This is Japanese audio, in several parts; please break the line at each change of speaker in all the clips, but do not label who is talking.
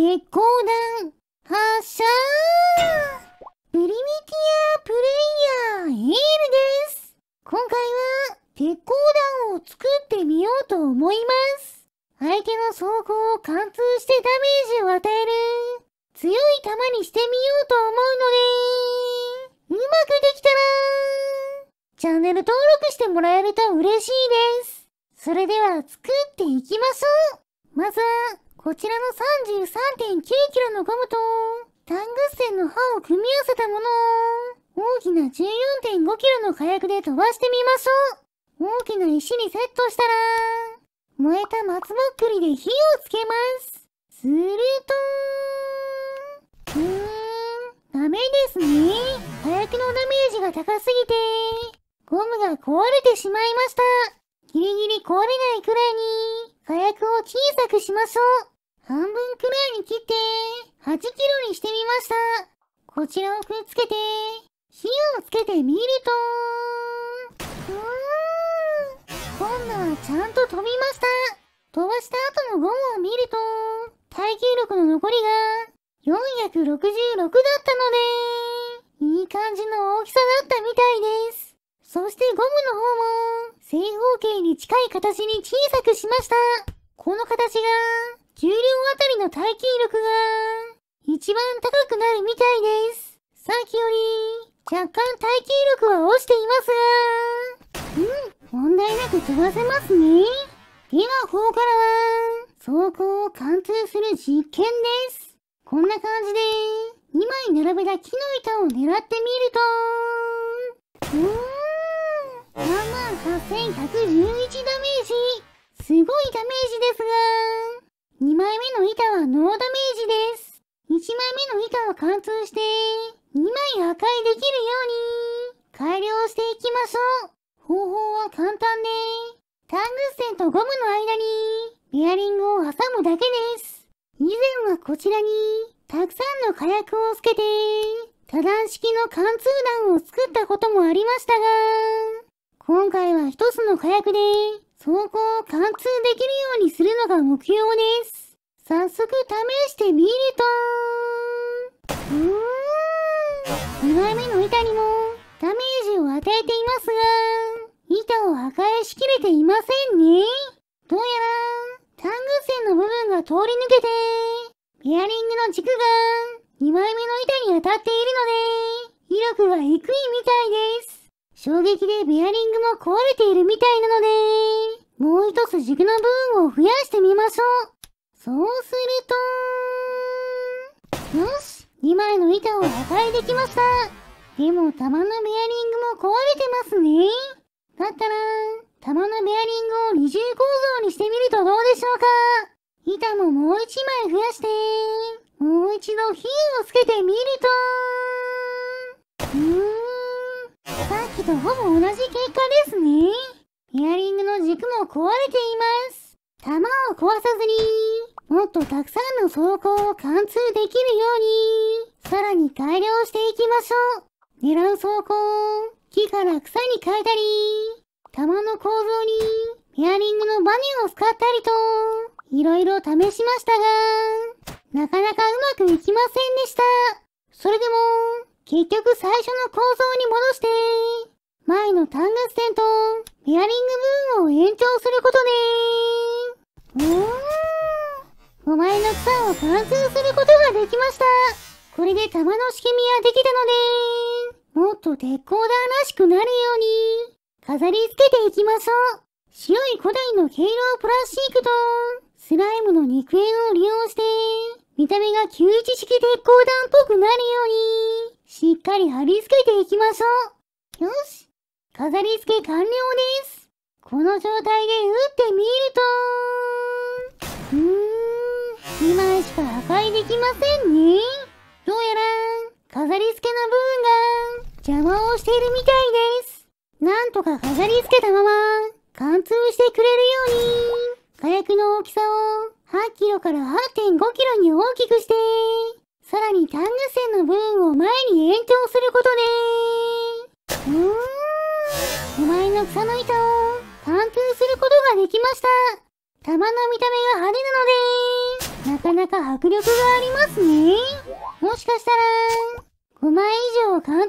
鉄鋼弾発射プリミティアプレイヤーエールです今回は鉄鋼弾を作ってみようと思います相手の装甲を貫通してダメージを与える強い球にしてみようと思うのでうまくできたらチャンネル登録してもらえると嬉しいですそれでは作っていきましょうまずはこちらの3 3 9キロのゴムと、タングステンの刃を組み合わせたもの大きな1 4 5キロの火薬で飛ばしてみましょう大きな石にセットしたら、燃えた松ぼっくりで火をつけますするとうーん、ダメですね。火薬のダメージが高すぎて、ゴムが壊れてしまいました。ギリギリ壊れないくらいに、火薬を小さくしましょう。半分くらいに切って、8キロにしてみました。こちらをくっつけて、火をつけてみると、今度はちゃんと飛びました。飛ばした後のゴムを見ると、耐久力の残りが466だったので、いい感じの大きさだったみたいです。そしてゴムの方も、正方形に近い形に小さくしました。この形が、重量あたりの耐久力が、一番高くなるみたいです。さっきより、若干耐久力は落ちていますが、うん、問題なく飛ばせますね。では、ここからは、走行を貫通する実験です。こんな感じで、2枚並べた木の板を狙ってみると、うん8111ダメージすごいダメージですが、2枚目の板はノーダメージです。1枚目の板は貫通して、2枚破壊できるように、改良していきましょう。方法は簡単で、タングステンとゴムの間に、ベアリングを挟むだけです。以前はこちらに、たくさんの火薬をつけて、多段式の貫通弾を作ったこともありましたが、今回は一つの火薬で、走行を貫通できるようにするのが目標です。早速試してみるとうーん。2枚目の板にもダメージを与えていますが、板を破壊しきれていませんね。どうやら、タ単具線の部分が通り抜けて、ペアリングの軸が2枚目の板に当たっているので、威力が低いみたいです。衝撃でベアリングも壊れているみたいなので、もう一つ軸の部分を増やしてみましょう。そうすると、よし !2 枚の板を破壊できましたでも玉のベアリングも壊れてますね。だったら、玉のベアリングを二重構造にしてみるとどうでしょうか板ももう1枚増やして、もう一度火をつけてみると、うーん時とほぼ同じ結果ですね。イヤリングの軸も壊れています。弾を壊さずに、もっとたくさんの走行を貫通できるように、さらに改良していきましょう。狙う走行を木から草に変えたり、弾の構造に、イヤリングのバネを使ったりと、いろいろ試しましたが、なかなかうまくいきませんでした。それでも、結局最初の構造に戻して、前の単月点とペアリング部分を延長することでおーお前の草を貫通することができましたこれで玉の仕組みはできたので、もっと鉄鋼弾らしくなるように、飾り付けていきましょう白い古代の敬老プラスチックと、スライムの肉片を利用して、見た目が9 1式鉄鋼弾っぽくなるように、かり貼り付けていきましょう。よし。飾り付け完了です。この状態で打ってみると、うーん、2枚しか破壊できませんね。どうやら、飾り付けの部分が邪魔をしているみたいです。なんとか飾り付けたまま、貫通してくれるように、火薬の大きさを8キロから8.5キロに大きくして、さらにタ単具ンの部分を前に延長することでーうーん、お前の草の板を貫通することができました。玉の見た目が派手なので、なかなか迫力がありますね。もしかしたら、5枚以上貫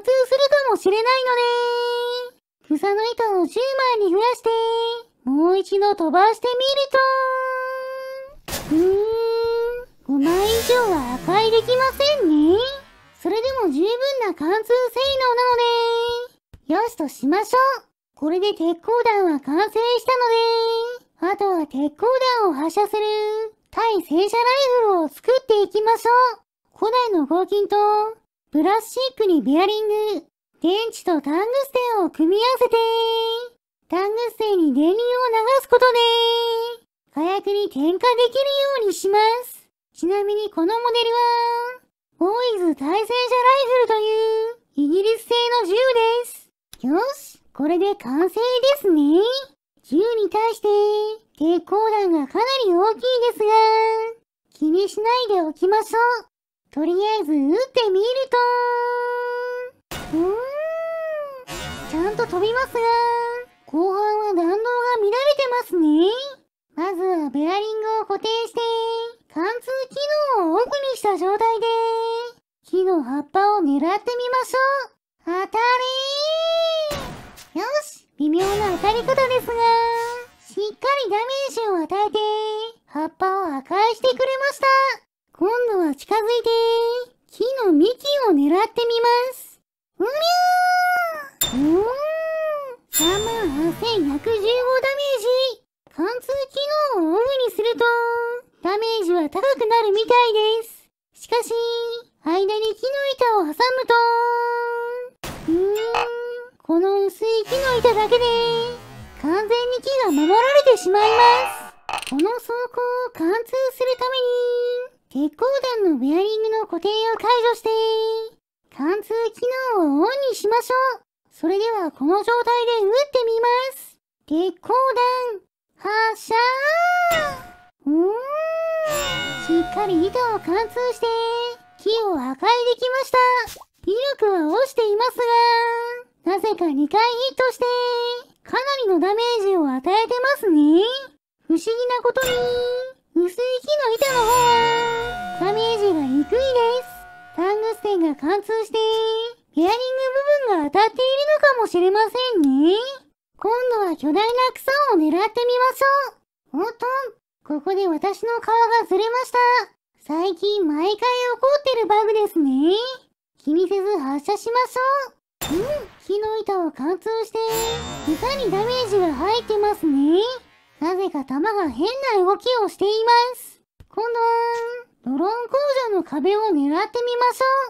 通するかもしれないので、草の糸を10枚に増やして、もう一度飛ばしてみると、うーん5枚以上は破壊できませんね。それでも十分な貫通性能なので、よしとしましょう。これで鉄鋼弾は完成したので、あとは鉄鋼弾を発射する対戦車ライフルを作っていきましょう。古代の合金と、プラスチックにベアリング、電池とタングステンを組み合わせて、タングステンに電流を流すことで、火薬に点火できるようにします。ちなみにこのモデルは、ボーイズ対戦車ライフルというイギリス製の銃です。よし、これで完成ですね。銃に対して、抵抗弾がかなり大きいですが、気にしないでおきましょう。とりあえず撃ってみると、うーん、ちゃんと飛びますが、後半は弾道が乱れてますね。まずはベアリングを固定して、貫通機能をオフにした状態で、木の葉っぱを狙ってみましょう。当たりよし、微妙な当たり方ですが、しっかりダメージを与えて、葉っぱを破壊してくれました。今度は近づいて、この薄い木の板だけで、完全に木が守られてしまいます。この走行を貫通するために、鉄鋼弾のベアリングの固定を解除して、貫通機能をオンにしましょう。それではこの状態で打ってみます。鉄鋼弾、発射うーん。しっかり糸を貫通して、木を破壊できました。威力は落ちていますが、なぜか2回ヒットして、かなりのダメージを与えてますね。不思議なことに、薄い木の板の方は、ダメージが低いです。タングステンが貫通して、ペアリング部分が当たっているのかもしれませんね。今度は巨大な草を狙ってみましょう。おっと、ここで私の皮がずれました。最近毎回起こってるバグですね。気にせず発射しましょう。うん。木の板を貫通して、床にダメージが入ってますね。なぜか弾が変な動きをしています。今度は、ドローン工場の壁を狙ってみましょ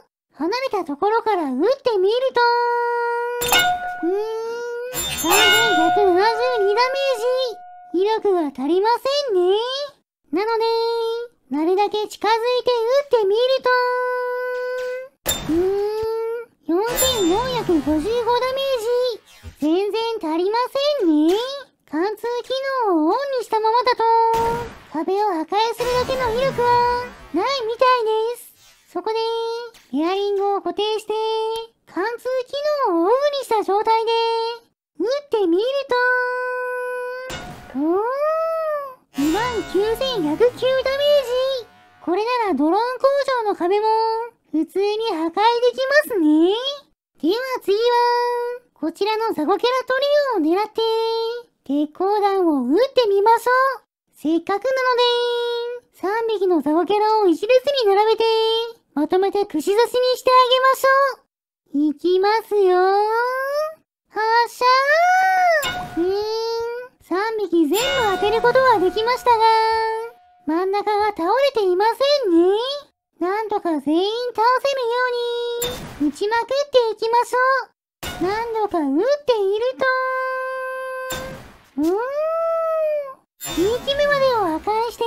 う。離れたところから撃ってみると、うーん、3172ダメージ。威力が足りませんね。なので、なるだけ近づいて撃ってみると、455ダメージ全然足りませんね。貫通機能をオンにしたままだと、壁を破壊するだけの威力はないみたいです。そこで、ペアリングを固定して、貫通機能をオフにした状態で、打ってみると、お29109ダメージこれならドローン工場の壁も普通に破壊できますね。では次は、こちらのザゴキャラトリオを狙って、鉄鋼弾を撃ってみましょう。せっかくなので、3匹のザゴキャラを一列に並べて、まとめて串刺しにしてあげましょう。いきますよー。発射ーうーん、3匹全部当てることはできましたが、真ん中が倒れていませんね。なんとか全員倒せるように。打ちまくっていきましょう何度か打っているとうーん2匹目までを破壊して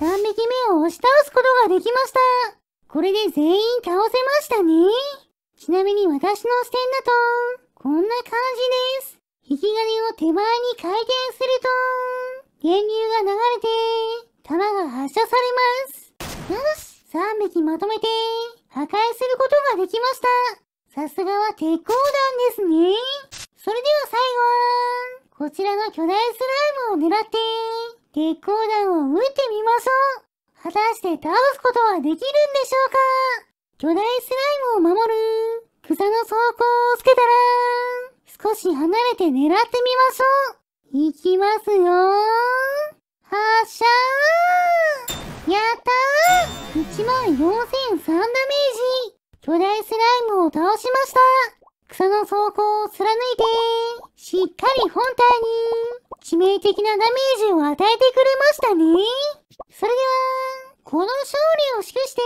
3匹目を押し倒すことができましたこれで全員倒せましたねちなみに私の視点だとこんな感じです引き金を手前に回転すると電流が流れて弾が発射されますよし3匹まとめて破壊することができました。さすがは鉄鋼弾ですね。それでは最後は、こちらの巨大スライムを狙って、鉄鋼弾を撃ってみましょう。果たして倒すことはできるんでしょうか巨大スライムを守る草の装甲をつけたら、少し離れて狙ってみましょう。いきますよー。発射ーやったー !1 4003ダメージ巨大スライムを倒しました草の走行を貫いて、しっかり本体に致命的なダメージを与えてくれましたね。それでは、この勝利を祝して、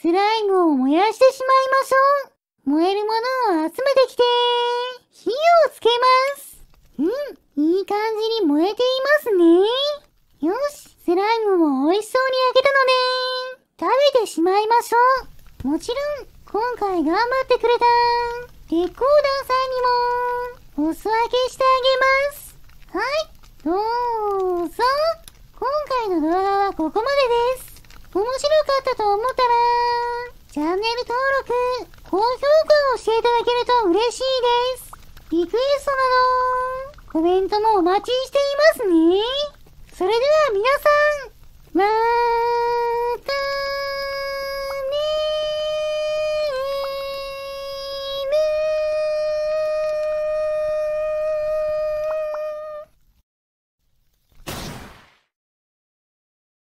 スライムを燃やしてしまいましょう。燃えるものを集めてきて、火をつけます。うん、いい感じに燃えていますね。よし、スライムも美味しそうに焼けたのね食べてしまいましょう。もちろん、今回頑張ってくれたレコーダーさんにも、おす分けしてあげます。はい、どうぞ。今回の動画はここまでです。面白かったと思ったら、チャンネル登録、高評価をしていただけると嬉しいです。リクエストなど、コメントもお待ちしていますね。それでは皆さん、わー